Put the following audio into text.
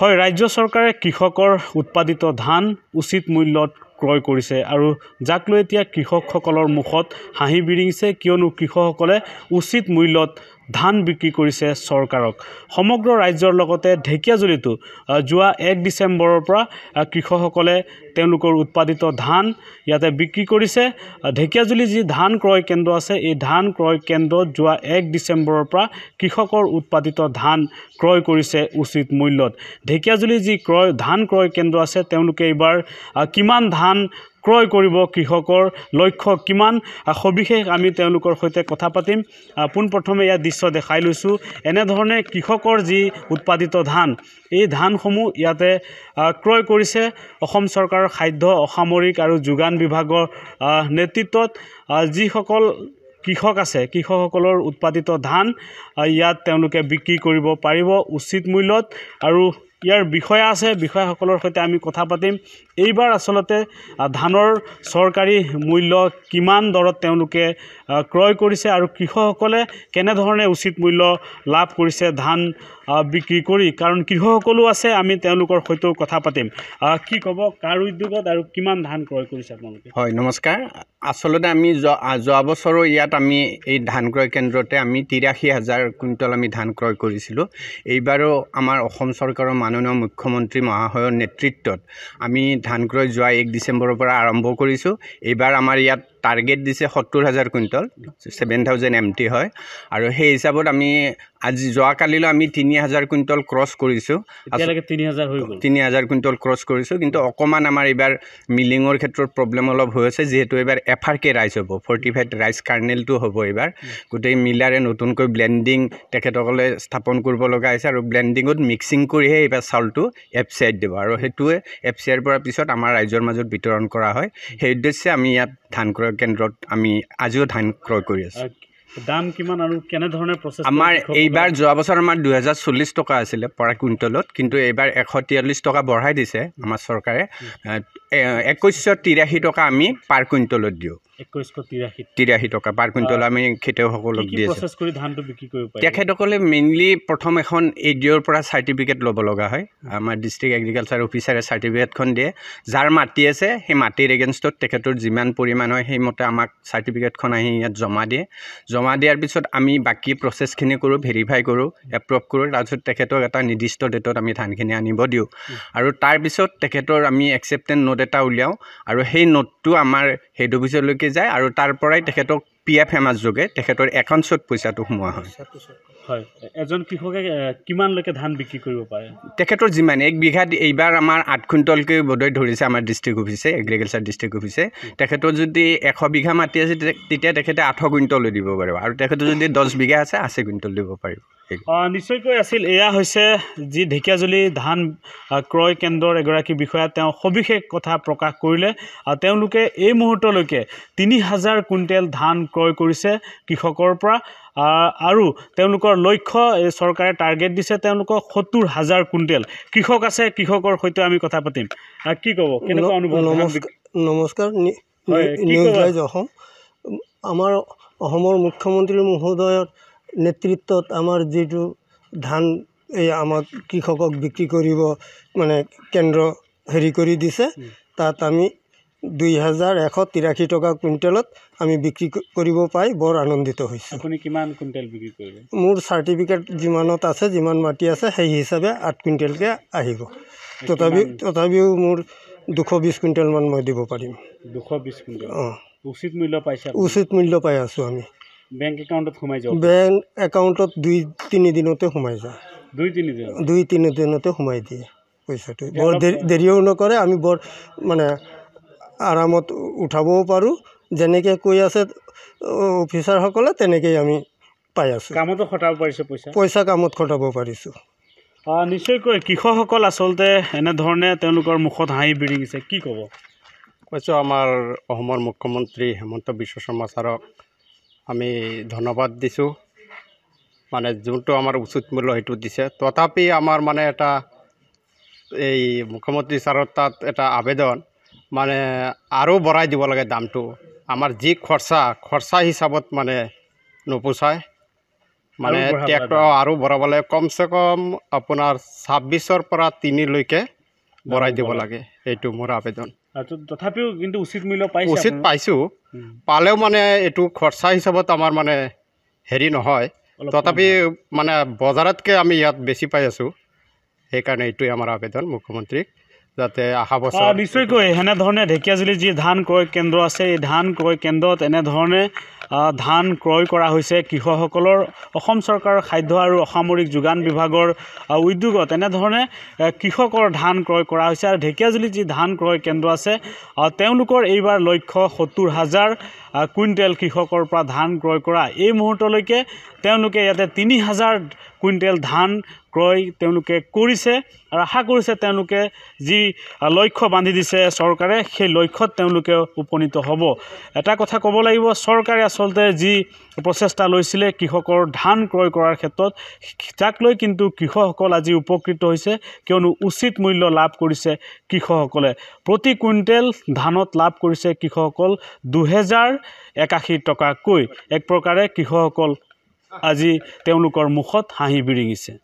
হয় ৰাজ্য চৰকাৰে কৃষকৰ উৎপাদিত ধান উচিত মূল্যত ক্ৰয় কৰিছে আৰু যাক লৈ এতিয়া কৃষকসকলৰ মুখত হাঁহি বিৰিঙিছে কিয়নো কৃষকসকলে উচিত মূল্যত ধান বিক্ৰী কৰিছে চৰকাৰক সমগ্ৰ ৰাজ্যৰ লগতে ঢেকীয়াজুলিতো যোৱা এক ডিচেম্বৰৰ পৰা কৃষকসকলে তেওঁলোকৰ উৎপাদিত ধান ইয়াতে বিক্ৰী কৰিছে ঢেকীয়াজুলি যি ধান ক্ৰয় কেন্দ্ৰ আছে এই ধান ক্ৰয় কেন্দ্ৰত যোৱা এক ডিচেম্বৰৰ পৰা কৃষকৰ উৎপাদিত ধান ক্ৰয় কৰিছে উচিত মূল্যত ঢেকীয়াজুলি যি ক্ৰয় ধান ক্ৰয় কেন্দ্ৰ আছে তেওঁলোকে এইবাৰ কিমান ধান ক্ৰয় কৰিব কৃষকৰ লক্ষ্য কিমান সবিশেষ আমি তেওঁলোকৰ সৈতে কথা পাতিম পোনপ্ৰথমে ইয়াৰ দৃশ্য দেখাই লৈছোঁ এনেধৰণে কৃষকৰ যি উৎপাদিত ধান এই ধানসমূহ ইয়াতে ক্ৰয় কৰিছে অসম চৰকাৰৰ খাদ্য অসামৰিক আৰু যোগান বিভাগৰ নেতৃত্বত যিসকল কৃষক আছে কৃষকসকলৰ উৎপাদিত ধান ইয়াত তেওঁলোকে বিক্ৰী কৰিব পাৰিব উচিত মূল্যত আৰু ইয়াৰ বিষয়া আছে বিষয়াসকলৰ সৈতে আমি কথা পাতিম এইবাৰ আচলতে ধানৰ চৰকাৰী মূল্য কিমান দৰত তেওঁলোকে ক্ৰয় কৰিছে আৰু কৃষকসকলে কেনেধৰণে উচিত মূল্য লাভ কৰিছে ধান বিক্ৰী কৰি কাৰণ কৃষকসকলো আছে আমি তেওঁলোকৰ সৈতেও কথা পাতিম কি ক'ব কাৰ উদ্যোগত আৰু কিমান ধান ক্ৰয় কৰিছে আপোনালোকে হয় নমস্কাৰ আচলতে আমি যোৱা যোৱা বছৰো ইয়াত আমি এই ধান ক্ৰয় কেন্দ্ৰতে আমি তিৰাশী হাজাৰ কুইণ্টল আমি ধান ক্ৰয় কৰিছিলোঁ এইবাৰো আমাৰ অসম চৰকাৰৰ মাননীয় মুখ্যমন্ত্ৰী মহাশয়ৰ নেতৃত্বত আমি ধান ক্ৰয় যোৱা এক ডিচেম্বৰৰ পৰা আৰম্ভ কৰিছোঁ এইবাৰ আমাৰ ইয়াত টাৰ্গেট দিছে সত্তৰ হাজাৰ quintal seven thousand M T হয় আৰু সেই হিচাপত আমি আজি যোৱাকালিলৈ আমি তিনি হাজাৰ কুইণ্টল ক্ৰছ কৰিছোঁ তিনি হাজাৰ কুইণ্টল ক্ৰছ কৰিছোঁ কিন্তু অকণমান আমাৰ এইবাৰ মিলিঙৰ ক্ষেত্ৰত প্ৰব্লেম অলপ হৈ আছে যিহেতু এইবাৰ এফ আৰ কে ৰাইচ হ'ব ফৰ্টি ফাইভ ৰাইজ কাৰ্নেলটো হ'ব এইবাৰ গোটেই মিলাৰে নতুনকৈ ব্লেণ্ডিং তেখেতসকলে স্থাপন কৰিব লগা হৈছে আৰু ব্লেণ্ডিঙত মিক্সিং কৰিহে এইবাৰ চাউলটো এফ চি আইত দিব আৰু সেইটোৱে এফ চি আইৰ পৰা পিছত আমাৰ ৰাইজৰ মাজত বিতৰণ কৰা হয় সেই উদ্দেশ্যে আমি ইয়াত ধান ক্ৰয় কেন্দ্ৰত আমি আজিও ধান ক্ৰয় কৰি আছোঁ দাম কিমান আৰু কেনেধৰণে আমাৰ এইবাৰ যোৱা বছৰ আমাৰ দুহেজাৰ চল্লিছ টকা আছিলে পৰা কুইণ্টলত কিন্তু এইবাৰ এশ তিয়াল্লিছ টকা বঢ়াই দিছে আমাৰ চৰকাৰে একৈছশ তিৰাশী টকা আমি পাৰ কুইণ্টলত দিওঁ তিৰাশী টকা পাৰ কুইণ্টল আমি খেতিয়কসকলক তেখেতসকলে মেইনলি প্ৰথম এখন এ ডি অ'ৰ পৰা চাৰ্টিফিকেট ল'ব লগা হয় আমাৰ ডিষ্ট্ৰিক্ট এগ্ৰিকালচাৰ অফিচাৰে চাৰ্টিফিকেটখন দিয়ে যাৰ মাটি আছে সেই মাটিৰ এগেইনষ্টত তেখেতৰ যিমান পৰিমাণ হয় সেইমতে আমাক চাৰ্টিফিকেটখন আহি ইয়াত জমা দিয়ে জমা দিয়াৰ পিছত আমি বাকী প্ৰচেছখিনি কৰোঁ ভেৰিফাই কৰোঁ এপ্ৰুভ কৰোঁ তাৰপিছত তেখেতক এটা নিৰ্দিষ্ট ডেটত আমি ধানখিনি আনিব দিওঁ আৰু তাৰপিছত তেখেতৰ আমি একচেপ্টেণ্ট নোট এটা উলিয়াওঁ আৰু সেই নোটটো আমাৰ হেড অফিচলৈকে যায় আৰু তাৰ পৰাই তেখেতক পি এফ এম এমাছ যোগে তেখেতৰ একাউণ্টছত পইচাটো সোমোৱা হয় হয় এজন কৃষকে কিমানলৈকে ধান বিক্ৰী কৰিব পাৰে তেখেতৰ যিমান এক বিঘাত এইবাৰ আমাৰ আঠ কুইণ্টলকৈ বোধহয় ধৰিছে আমাৰ ডিষ্ট্ৰিক্ট অফিচে এগ্ৰিকালচাৰ ডিষ্ট্ৰিক্ট অফিচে তেখেতৰ যদি এশ বিঘা মাটি আছে তেতিয়া তেখেতে আঠ কুইণ্টলো দিব পাৰিব আৰু তেখেতৰ যদি দহ বিঘা আছে আশী কুইণ্টল দিব পাৰিব নিশ্চয়কৈ আছিল এয়া হৈছে যি ঢেকীয়াজুলি ধান ক্ৰয় কেন্দ্ৰৰ এগৰাকী বিষয়া তেওঁ সবিশেষ কথা প্ৰকাশ কৰিলে আৰু তেওঁলোকে এই মুহূৰ্তলৈকে তিনি হাজাৰ কুইণ্টেল ধান ক্ৰয় কৰিছে কৃষকৰ পৰা আৰু তেওঁলোকৰ লক্ষ্য এই চৰকাৰে টাৰ্গেট দিছে তেওঁলোকক সত্তৰ হাজাৰ কুইণ্টেল কৃষক আছে কৃষকৰ সৈতে আমি কথা পাতিম কি ক'ব কেনেকুৱা অনুভৱ নমস্কাৰ অসম আমাৰ অসমৰ মুখ্যমন্ত্ৰী মহোদয়ৰ নেতৃত্বত আমাৰ যিটো ধান এই আমাক কৃষকক বিক্ৰী কৰিব মানে কেন্দ্ৰ হেৰি কৰি দিছে তাত আমি দুই হাজাৰ এশ তিৰাশী টকা কুইণ্টেলত আমি বিক্ৰী কৰিব পাই বৰ আনন্দিত হৈছোঁ আপুনি কিমান কুইণ্টেল বিক্ৰী কৰিব মোৰ চাৰ্টিফিকেট যিমানত আছে যিমান মাটি আছে সেই হিচাপে আঠ কুইণ্টেলকৈ আহিব তথাপি তথাপিও মোৰ দুশ বিছ কুইণ্টেলমান মই দিব পাৰিম দুশ বিছ কুইণ্টেল অঁ উচিত মূল্য পাইছে উচিত মূল্য পাই আছোঁ আমি বেংক একাউণ্টত সোমাই যাওঁ বেংক একাউণ্টত দুই তিনিদিনতে সোমাই যাওঁ দুই তিনিদিন দুই তিনিদিনতে সোমাই দিয়ে পইচাটো বৰ দেৰি দেৰিও নকৰে আমি বৰ মানে আৰামত উঠাবও পাৰোঁ যেনেকৈ কৈ আছে অফিচাৰসকলে তেনেকেই আমি পাই আছোঁ কামতো খটাব পাৰিছোঁ পইচা পইচা কামত খটাব পাৰিছোঁ নিশ্চয়কৈ কৃষকসকল আচলতে এনেধৰণে তেওঁলোকৰ মুখত হাঁহি বিৰিঙিছে কি ক'ব কৈছোঁ আমাৰ অসমৰ মুখ্যমন্ত্ৰী হেমন্ত বিশ্ব শৰ্মা ছাৰক আমি ধন্যবাদ দিছোঁ মানে যোনটো আমাৰ উচিত মূল্য সেইটো দিছে তথাপি আমাৰ মানে এটা এই মুখ্যমন্ত্ৰী ছাৰৰ তাত এটা আবেদন মানে আৰু বঢ়াই দিব লাগে দামটো আমাৰ যি খৰচা খৰচা হিচাপত মানে নপোচায় মানে ট্ৰেক্টৰ আৰু বঢ়াব লাগে কমচে কম আপোনাৰ ছাব্বিছৰ পৰা তিনিলৈকে বঢ়াই দিব লাগে এইটো মোৰ আবেদন তথাপিও কিন্তু উচিত মূল্য পাইছোঁ উচিত পাইছোঁ পালেও মানে এইটো খৰচা হিচাপত আমাৰ মানে হেৰি নহয় তথাপি মানে বজাৰতকৈ আমি ইয়াত বেছি পাই আছোঁ সেইকাৰণে এইটোৱে আমাৰ আবেদন মুখ্যমন্ত্ৰীক যাতে অহা বছৰ নিশ্চয়কৈ সেনেধৰণে ঢেকীয়াজুলি যি ধান ক্ৰয় কেন্দ্ৰ আছে এই ধান ক্ৰয় কেন্দ্ৰত এনেধৰণে ধান ক্ৰয় কৰা হৈছে কৃষকসকলৰ অসম চৰকাৰৰ খাদ্য আৰু অসামৰিক যোগান বিভাগৰ উদ্যোগত এনেধৰণে কৃষকৰ ধান ক্ৰয় কৰা হৈছে আৰু ঢেকীয়াজুলিত যি ধান ক্ৰয় কেন্দ্ৰ আছে তেওঁলোকৰ এইবাৰ লক্ষ্য সত্তৰ হাজাৰ কুইণ্টেল কৃষকৰ পৰা ধান ক্ৰয় কৰা এই মুহূৰ্তলৈকে তেওঁলোকে ইয়াতে তিনি হাজাৰ কুইণ্টেল ধান ক্ৰয় তেওঁলোকে কৰিছে আৰু আশা কৰিছে তেওঁলোকে যি লক্ষ্য বান্ধি দিছে চৰকাৰে সেই লক্ষ্যত তেওঁলোকে উপনীত হ'ব এটা কথা ক'ব লাগিব চৰকাৰে আচলতে যি প্ৰচেষ্টা লৈছিলে কৃষকৰ ধান ক্ৰয় কৰাৰ ক্ষেত্ৰত তাক লৈ কিন্তু কৃষকসকল আজি উপকৃত হৈছে কিয়নো উচিত মূল্য লাভ কৰিছে কৃষকসকলে প্ৰতি কুইণ্টেল ধানত লাভ কৰিছে কৃষকসকল দুহেজাৰ একাশী টকাকৈ এক প্ৰকাৰে কৃষকসকল আজি তেওঁলোকৰ মুখত হাঁহি বিৰিঙিছে